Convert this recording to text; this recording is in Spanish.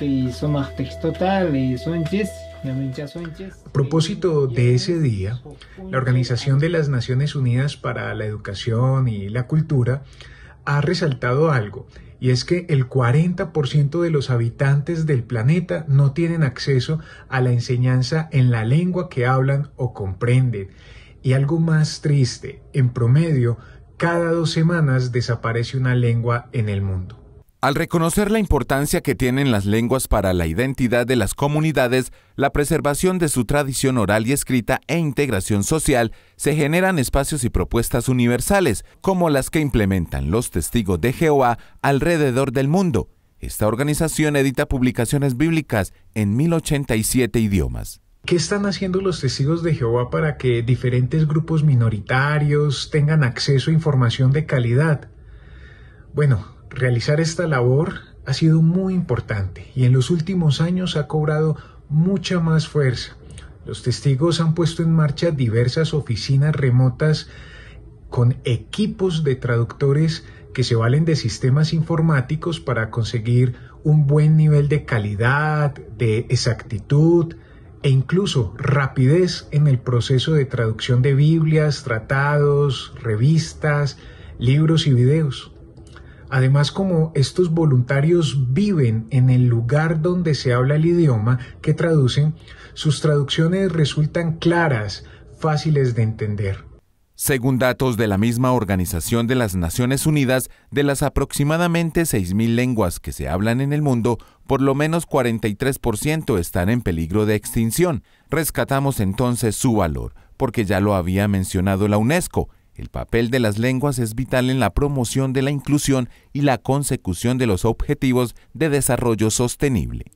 Eh, a propósito de ese día, la Organización de las Naciones Unidas para la Educación y la Cultura ha resaltado algo, y es que el 40% de los habitantes del planeta no tienen acceso a la enseñanza en la lengua que hablan o comprenden. Y algo más triste, en promedio, cada dos semanas desaparece una lengua en el mundo. Al reconocer la importancia que tienen las lenguas para la identidad de las comunidades, la preservación de su tradición oral y escrita e integración social, se generan espacios y propuestas universales, como las que implementan los testigos de Jehová alrededor del mundo. Esta organización edita publicaciones bíblicas en 1087 idiomas. ¿Qué están haciendo los testigos de Jehová para que diferentes grupos minoritarios tengan acceso a información de calidad? Bueno, Realizar esta labor ha sido muy importante y en los últimos años ha cobrado mucha más fuerza. Los testigos han puesto en marcha diversas oficinas remotas con equipos de traductores que se valen de sistemas informáticos para conseguir un buen nivel de calidad, de exactitud e incluso rapidez en el proceso de traducción de Biblias, tratados, revistas, libros y videos. Además, como estos voluntarios viven en el lugar donde se habla el idioma que traducen, sus traducciones resultan claras, fáciles de entender. Según datos de la misma Organización de las Naciones Unidas, de las aproximadamente 6.000 lenguas que se hablan en el mundo, por lo menos 43% están en peligro de extinción. Rescatamos entonces su valor, porque ya lo había mencionado la UNESCO, el papel de las lenguas es vital en la promoción de la inclusión y la consecución de los objetivos de desarrollo sostenible.